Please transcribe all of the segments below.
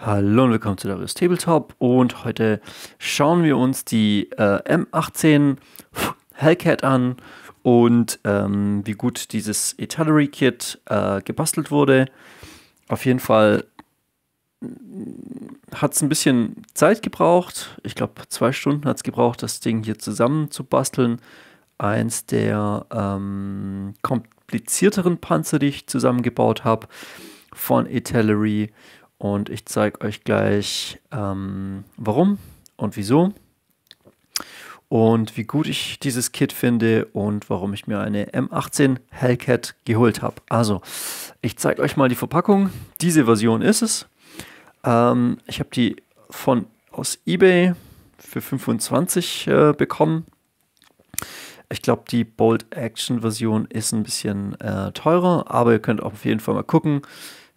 Hallo und willkommen zu Darius Tabletop und heute schauen wir uns die äh, M18 Hellcat an und ähm, wie gut dieses Artillery Kit äh, gebastelt wurde. Auf jeden Fall mm, hat es ein bisschen Zeit gebraucht. Ich glaube, zwei Stunden hat es gebraucht, das Ding hier zusammen zu basteln. Eins der ähm, komplizierteren Panzer, die ich zusammengebaut habe von Artillery. Und ich zeige euch gleich, ähm, warum und wieso und wie gut ich dieses Kit finde und warum ich mir eine M18 Hellcat geholt habe. Also, ich zeige euch mal die Verpackung. Diese Version ist es. Ähm, ich habe die von aus eBay für 25 äh, bekommen. Ich glaube, die Bolt Action Version ist ein bisschen äh, teurer, aber ihr könnt auf jeden Fall mal gucken.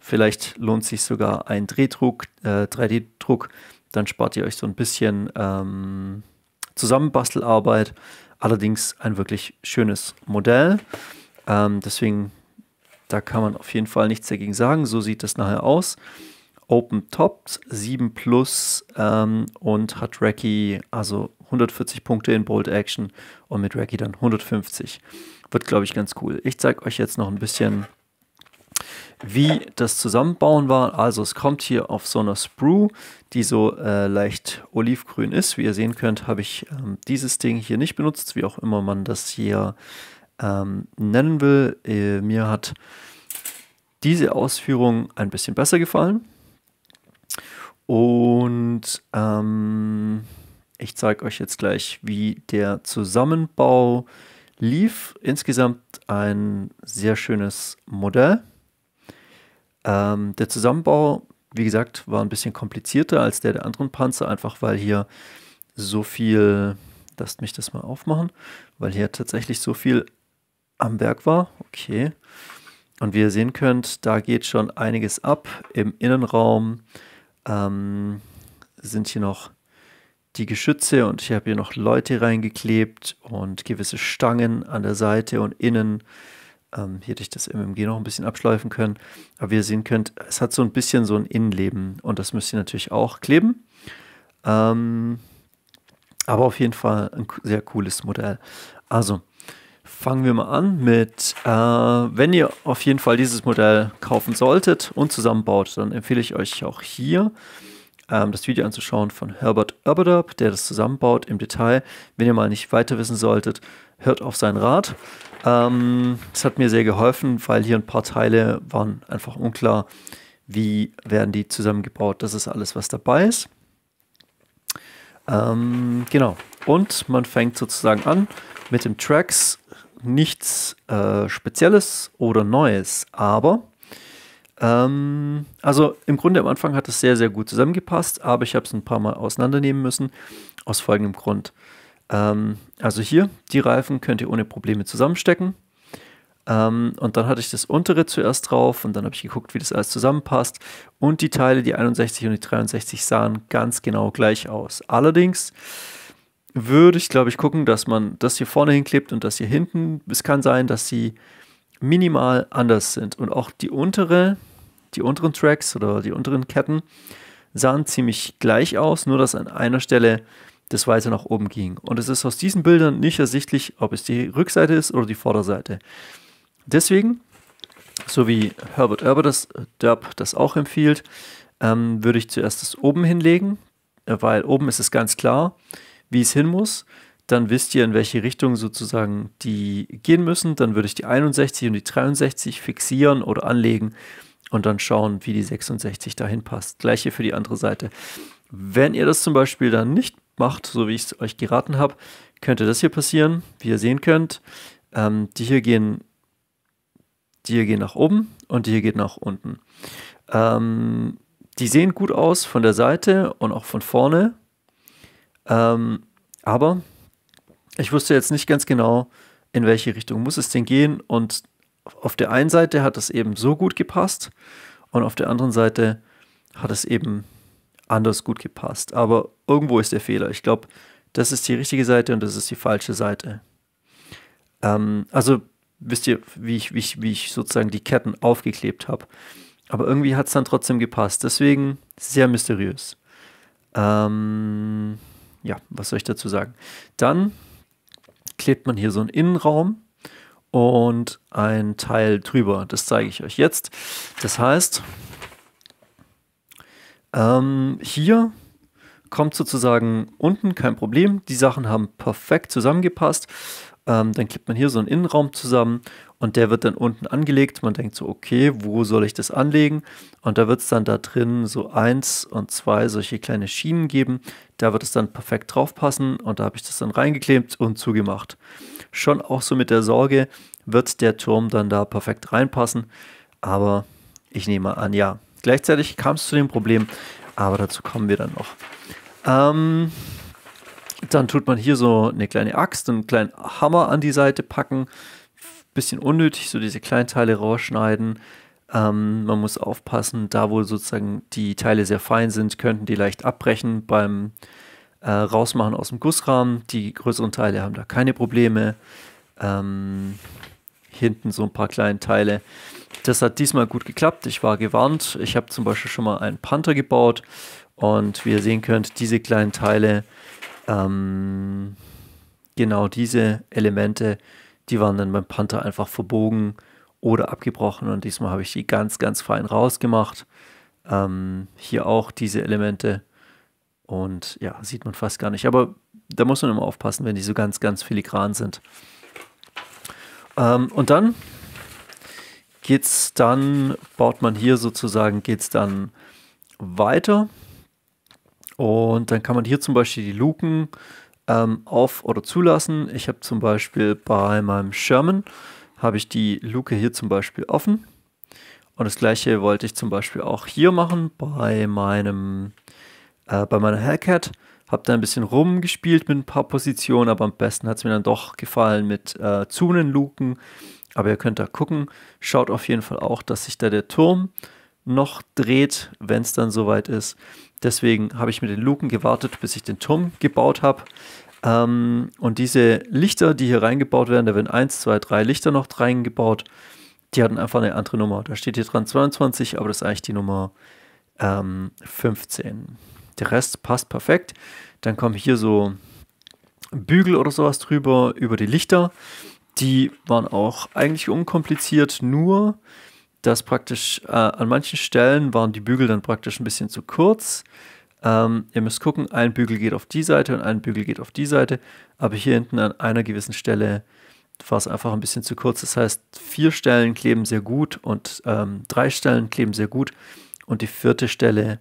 Vielleicht lohnt sich sogar ein Drehdruck, äh, 3D-Druck. Dann spart ihr euch so ein bisschen ähm, Zusammenbastelarbeit. Allerdings ein wirklich schönes Modell. Ähm, deswegen, da kann man auf jeden Fall nichts dagegen sagen. So sieht das nachher aus. Open Top 7 Plus ähm, und hat Recky also 140 Punkte in Bold Action und mit Recky dann 150. Wird, glaube ich, ganz cool. Ich zeige euch jetzt noch ein bisschen wie das Zusammenbauen war. Also es kommt hier auf so einer Sprue, die so äh, leicht olivgrün ist. Wie ihr sehen könnt, habe ich ähm, dieses Ding hier nicht benutzt, wie auch immer man das hier ähm, nennen will. Äh, mir hat diese Ausführung ein bisschen besser gefallen. Und ähm, ich zeige euch jetzt gleich, wie der Zusammenbau lief. Insgesamt ein sehr schönes Modell. Ähm, der Zusammenbau, wie gesagt, war ein bisschen komplizierter als der der anderen Panzer, einfach weil hier so viel, lasst mich das mal aufmachen, weil hier tatsächlich so viel am Werk war. Okay. Und wie ihr sehen könnt, da geht schon einiges ab. Im Innenraum ähm, sind hier noch die Geschütze und ich habe hier noch Leute reingeklebt und gewisse Stangen an der Seite und innen ähm, hier hätte ich das MMG noch ein bisschen abschleifen können. Aber wie ihr sehen könnt, es hat so ein bisschen so ein Innenleben und das müsst ihr natürlich auch kleben. Ähm, aber auf jeden Fall ein sehr cooles Modell. Also fangen wir mal an mit, äh, wenn ihr auf jeden Fall dieses Modell kaufen solltet und zusammenbaut, dann empfehle ich euch auch hier ähm, das Video anzuschauen von Herbert Urberdub, der das zusammenbaut im Detail. Wenn ihr mal nicht weiter wissen solltet, hört auf seinen Rat. Ähm, das hat mir sehr geholfen, weil hier ein paar Teile waren einfach unklar, wie werden die zusammengebaut. Das ist alles, was dabei ist. Ähm, genau. Und man fängt sozusagen an mit dem Tracks. Nichts äh, Spezielles oder Neues, aber ähm, also im Grunde am Anfang hat es sehr, sehr gut zusammengepasst, aber ich habe es ein paar Mal auseinandernehmen müssen, aus folgendem Grund. Ähm, also hier, die Reifen könnt ihr ohne Probleme zusammenstecken. Ähm, und dann hatte ich das untere zuerst drauf und dann habe ich geguckt, wie das alles zusammenpasst. Und die Teile, die 61 und die 63, sahen ganz genau gleich aus. Allerdings würde ich, glaube ich, gucken, dass man das hier vorne hinklebt und das hier hinten. Es kann sein, dass sie minimal anders sind. Und auch die untere die unteren Tracks oder die unteren Ketten sahen ziemlich gleich aus, nur dass an einer Stelle das Weiße nach oben ging. Und es ist aus diesen Bildern nicht ersichtlich, ob es die Rückseite ist oder die Vorderseite. Deswegen, so wie Herbert Erber das, äh, Derb das auch empfiehlt, ähm, würde ich zuerst das oben hinlegen, äh, weil oben ist es ganz klar, wie es hin muss. Dann wisst ihr, in welche Richtung sozusagen die gehen müssen. Dann würde ich die 61 und die 63 fixieren oder anlegen und dann schauen, wie die 66 dahin passt. Gleiche für die andere Seite. Wenn ihr das zum Beispiel dann nicht macht, so wie ich es euch geraten habe, könnte das hier passieren, wie ihr sehen könnt. Ähm, die, hier gehen, die hier gehen nach oben und die hier geht nach unten. Ähm, die sehen gut aus von der Seite und auch von vorne. Ähm, aber ich wusste jetzt nicht ganz genau, in welche Richtung muss es denn gehen und auf der einen Seite hat es eben so gut gepasst und auf der anderen Seite hat es eben anders gut gepasst. Aber irgendwo ist der Fehler. Ich glaube, das ist die richtige Seite und das ist die falsche Seite. Ähm, also wisst ihr, wie ich, wie, ich, wie ich sozusagen die Ketten aufgeklebt habe. Aber irgendwie hat es dann trotzdem gepasst. Deswegen sehr mysteriös. Ähm, ja, was soll ich dazu sagen? Dann klebt man hier so einen Innenraum und ein Teil drüber. Das zeige ich euch jetzt. Das heißt, ähm, hier kommt sozusagen unten kein Problem. Die Sachen haben perfekt zusammengepasst. Ähm, dann klebt man hier so einen Innenraum zusammen und der wird dann unten angelegt. Man denkt so, okay, wo soll ich das anlegen? Und da wird es dann da drin so eins und zwei solche kleine Schienen geben. Da wird es dann perfekt drauf passen und da habe ich das dann reingeklebt und zugemacht. Schon auch so mit der Sorge, wird der Turm dann da perfekt reinpassen? Aber ich nehme an, ja. Gleichzeitig kam es zu dem Problem, aber dazu kommen wir dann noch. Ähm, dann tut man hier so eine kleine Axt und einen kleinen Hammer an die Seite packen. Bisschen unnötig, so diese kleinen Teile rausschneiden. Ähm, man muss aufpassen, da wo sozusagen die Teile sehr fein sind, könnten die leicht abbrechen beim äh, Rausmachen aus dem Gussrahmen. Die größeren Teile haben da keine Probleme. Ähm, hinten so ein paar kleine Teile. Das hat diesmal gut geklappt. Ich war gewarnt. Ich habe zum Beispiel schon mal einen Panther gebaut und wie ihr sehen könnt, diese kleinen Teile ähm, genau diese Elemente, die waren dann beim Panther einfach verbogen oder abgebrochen und diesmal habe ich die ganz, ganz fein rausgemacht. Ähm, hier auch diese Elemente und ja, sieht man fast gar nicht. Aber da muss man immer aufpassen, wenn die so ganz, ganz filigran sind. Ähm, und dann geht es dann, baut man hier sozusagen, geht es dann weiter und dann kann man hier zum Beispiel die Luken ähm, auf- oder zulassen. Ich habe zum Beispiel bei meinem Sherman, habe ich die Luke hier zum Beispiel offen. Und das gleiche wollte ich zum Beispiel auch hier machen bei meinem äh, bei meiner Hellcat. Habe da ein bisschen rumgespielt mit ein paar Positionen, aber am besten hat es mir dann doch gefallen mit äh, Zunenluken. Aber ihr könnt da gucken. Schaut auf jeden Fall auch, dass sich da der Turm noch dreht, wenn es dann soweit ist. Deswegen habe ich mit den Luken gewartet, bis ich den Turm gebaut habe. Ähm, und diese Lichter, die hier reingebaut werden, da werden 1, 2, 3 Lichter noch reingebaut. Die hatten einfach eine andere Nummer. Da steht hier dran 22, aber das ist eigentlich die Nummer ähm, 15. Der Rest passt perfekt. Dann kommen hier so Bügel oder sowas drüber, über die Lichter. Die waren auch eigentlich unkompliziert, nur dass praktisch äh, an manchen Stellen waren die Bügel dann praktisch ein bisschen zu kurz. Ähm, ihr müsst gucken, ein Bügel geht auf die Seite und ein Bügel geht auf die Seite. Aber hier hinten an einer gewissen Stelle war es einfach ein bisschen zu kurz. Das heißt, vier Stellen kleben sehr gut und ähm, drei Stellen kleben sehr gut. Und die vierte Stelle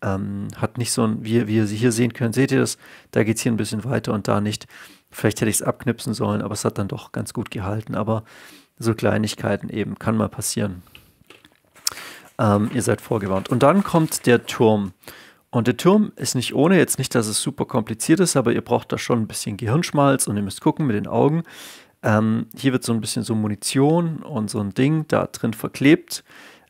ähm, hat nicht so ein, wie, wie ihr sie hier sehen könnt, seht ihr das? Da geht es hier ein bisschen weiter und da nicht. Vielleicht hätte ich es abknipsen sollen, aber es hat dann doch ganz gut gehalten. Aber so Kleinigkeiten eben kann mal passieren. Ähm, ihr seid vorgewarnt. Und dann kommt der Turm. Und der Turm ist nicht ohne, jetzt nicht, dass es super kompliziert ist, aber ihr braucht da schon ein bisschen Gehirnschmalz und ihr müsst gucken mit den Augen. Ähm, hier wird so ein bisschen so Munition und so ein Ding da drin verklebt.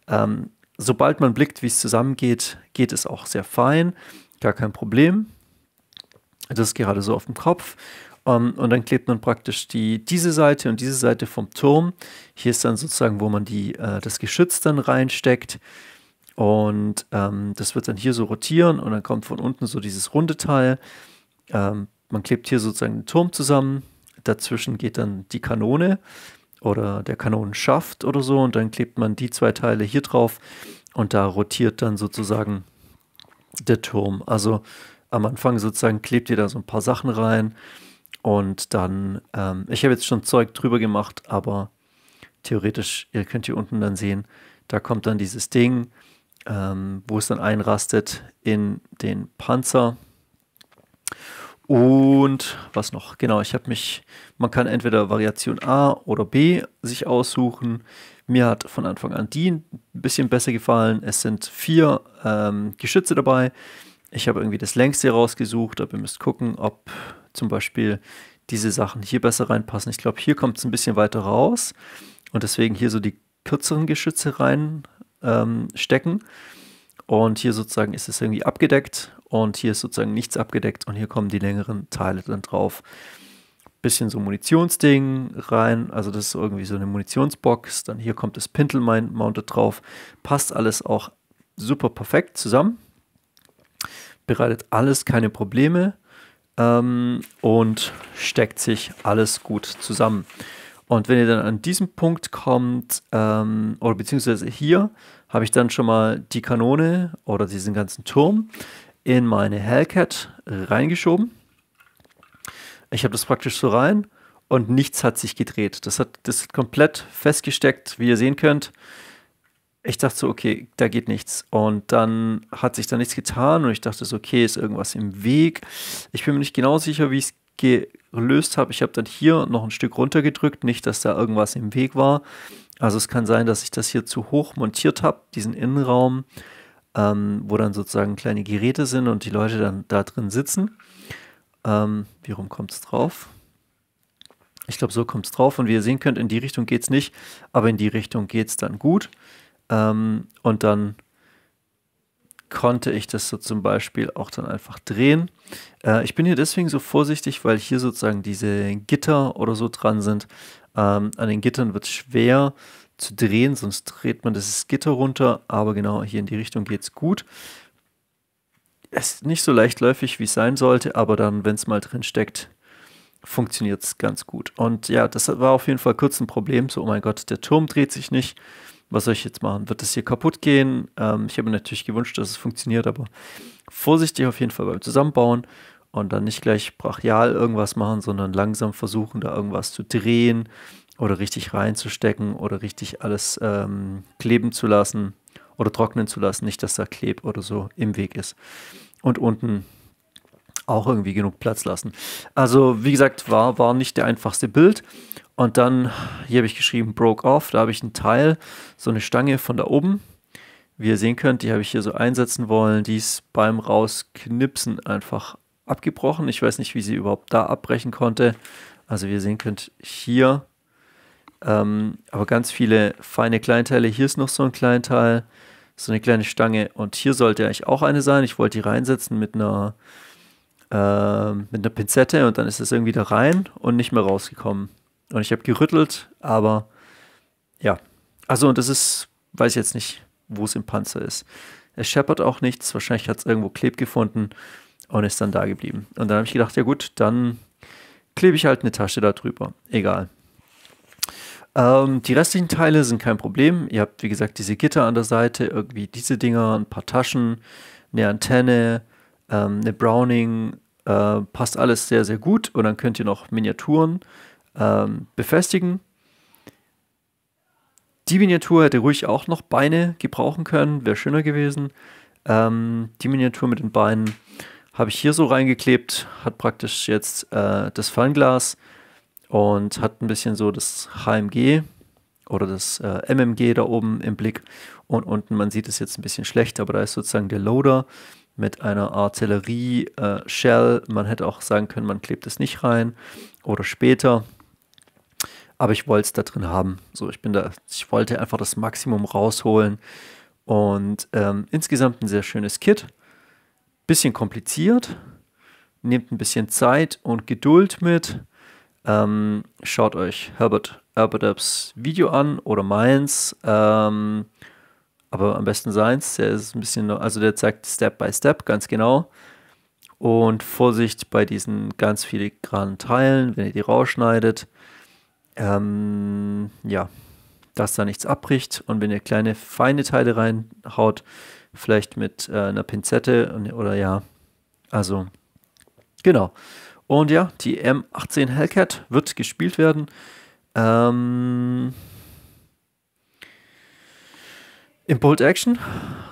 Ähm, sobald man blickt, wie es zusammengeht, geht es auch sehr fein. Gar kein Problem. Das ist gerade so auf dem Kopf. Um, ähm, und dann klebt man praktisch die, diese Seite und diese Seite vom Turm. Hier ist dann sozusagen, wo man die, äh, das Geschütz dann reinsteckt. Und ähm, das wird dann hier so rotieren und dann kommt von unten so dieses runde Teil. Ähm, man klebt hier sozusagen den Turm zusammen. Dazwischen geht dann die Kanone oder der Kanonenschaft oder so. Und dann klebt man die zwei Teile hier drauf und da rotiert dann sozusagen der Turm. Also am Anfang sozusagen klebt ihr da so ein paar Sachen rein und dann, ähm, ich habe jetzt schon Zeug drüber gemacht, aber theoretisch, ihr könnt hier unten dann sehen, da kommt dann dieses Ding, ähm, wo es dann einrastet in den Panzer. Und was noch? Genau, ich habe mich, man kann entweder Variation A oder B sich aussuchen. Mir hat von Anfang an die ein bisschen besser gefallen. Es sind vier ähm, Geschütze dabei. Ich habe irgendwie das längste rausgesucht, aber ihr müsst gucken, ob zum Beispiel diese Sachen hier besser reinpassen. Ich glaube, hier kommt es ein bisschen weiter raus und deswegen hier so die kürzeren Geschütze reinstecken. Ähm, stecken. und hier sozusagen ist es irgendwie abgedeckt und hier ist sozusagen nichts abgedeckt und hier kommen die längeren Teile dann drauf. Bisschen so Munitionsding rein, also das ist irgendwie so eine Munitionsbox. Dann hier kommt das Pintel mounted drauf. Passt alles auch super perfekt zusammen. Bereitet alles keine Probleme ähm, und steckt sich alles gut zusammen. Und wenn ihr dann an diesem Punkt kommt, ähm, oder beziehungsweise hier, habe ich dann schon mal die Kanone oder diesen ganzen Turm in meine Hellcat reingeschoben. Ich habe das praktisch so rein und nichts hat sich gedreht. Das, hat, das ist komplett festgesteckt, wie ihr sehen könnt ich dachte so, okay, da geht nichts. Und dann hat sich da nichts getan und ich dachte so, okay, ist irgendwas im Weg. Ich bin mir nicht genau sicher, wie ich es gelöst habe. Ich habe dann hier noch ein Stück runtergedrückt, nicht, dass da irgendwas im Weg war. Also es kann sein, dass ich das hier zu hoch montiert habe, diesen Innenraum, ähm, wo dann sozusagen kleine Geräte sind und die Leute dann da drin sitzen. Ähm, wie rum kommt es drauf? Ich glaube, so kommt es drauf. Und wie ihr sehen könnt, in die Richtung geht es nicht, aber in die Richtung geht es dann gut. Ähm, und dann konnte ich das so zum Beispiel auch dann einfach drehen. Äh, ich bin hier deswegen so vorsichtig, weil hier sozusagen diese Gitter oder so dran sind. Ähm, an den Gittern wird es schwer zu drehen, sonst dreht man das Gitter runter, aber genau hier in die Richtung geht es gut. Es ist nicht so leichtläufig, wie es sein sollte, aber dann, wenn es mal drin steckt, funktioniert es ganz gut. Und ja, das war auf jeden Fall kurz ein Problem. So, oh mein Gott, der Turm dreht sich nicht was soll ich jetzt machen? Wird das hier kaputt gehen? Ähm, ich habe mir natürlich gewünscht, dass es funktioniert, aber vorsichtig auf jeden Fall beim Zusammenbauen und dann nicht gleich brachial irgendwas machen, sondern langsam versuchen, da irgendwas zu drehen oder richtig reinzustecken oder richtig alles ähm, kleben zu lassen oder trocknen zu lassen, nicht dass da Kleb oder so im Weg ist. Und unten auch irgendwie genug Platz lassen. Also wie gesagt, war, war nicht der einfachste Bild. Und dann, hier habe ich geschrieben, broke off. Da habe ich einen Teil, so eine Stange von da oben. Wie ihr sehen könnt, die habe ich hier so einsetzen wollen. Die ist beim Rausknipsen einfach abgebrochen. Ich weiß nicht, wie sie überhaupt da abbrechen konnte. Also wie ihr sehen könnt, hier. Ähm, aber ganz viele feine Kleinteile. Hier ist noch so ein Kleinteil, so eine kleine Stange. Und hier sollte eigentlich auch eine sein. Ich wollte die reinsetzen mit einer, äh, mit einer Pinzette und dann ist es irgendwie da rein und nicht mehr rausgekommen. Und ich habe gerüttelt, aber ja. Also, und das ist, weiß ich jetzt nicht, wo es im Panzer ist. Es scheppert auch nichts. Wahrscheinlich hat es irgendwo Kleb gefunden und ist dann da geblieben. Und dann habe ich gedacht, ja gut, dann klebe ich halt eine Tasche da drüber. Egal. Ähm, die restlichen Teile sind kein Problem. Ihr habt, wie gesagt, diese Gitter an der Seite, irgendwie diese Dinger, ein paar Taschen, eine Antenne, ähm, eine Browning. Äh, passt alles sehr, sehr gut. Und dann könnt ihr noch Miniaturen ähm, befestigen. Die Miniatur hätte ruhig auch noch Beine gebrauchen können, wäre schöner gewesen. Ähm, die Miniatur mit den Beinen habe ich hier so reingeklebt, hat praktisch jetzt äh, das Fernglas und hat ein bisschen so das HMG oder das äh, MMG da oben im Blick. Und unten, man sieht es jetzt ein bisschen schlecht, aber da ist sozusagen der Loader mit einer Artillerie-Shell. Äh, man hätte auch sagen können, man klebt es nicht rein oder später aber ich wollte es da drin haben. So, ich bin da, ich wollte einfach das Maximum rausholen. Und ähm, insgesamt ein sehr schönes Kit. Bisschen kompliziert, nehmt ein bisschen Zeit und Geduld mit. Ähm, schaut euch Herbert Herbertabs Video an oder meins. Ähm, aber am besten seins, der ist ein bisschen, also der zeigt Step by Step ganz genau. Und Vorsicht bei diesen ganz filigranen Teilen, wenn ihr die rausschneidet ähm, ja, dass da nichts abbricht. Und wenn ihr kleine feine Teile reinhaut, vielleicht mit äh, einer Pinzette oder ja, also genau. Und ja, die M18 Hellcat wird gespielt werden. Ähm, Bolt Action,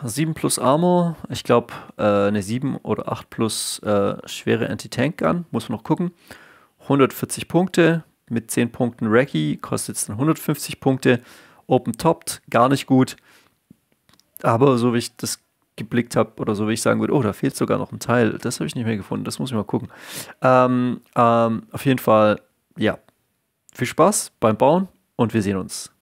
7 plus Armor, ich glaube äh, eine 7 oder 8 plus äh, schwere Anti-Tank Gun, muss man noch gucken. 140 Punkte, mit 10 Punkten Reggie, kostet es dann 150 Punkte. Open Topped, gar nicht gut. Aber so wie ich das geblickt habe oder so, wie ich sagen würde, oh, da fehlt sogar noch ein Teil. Das habe ich nicht mehr gefunden, das muss ich mal gucken. Ähm, ähm, auf jeden Fall, ja, viel Spaß beim Bauen und wir sehen uns.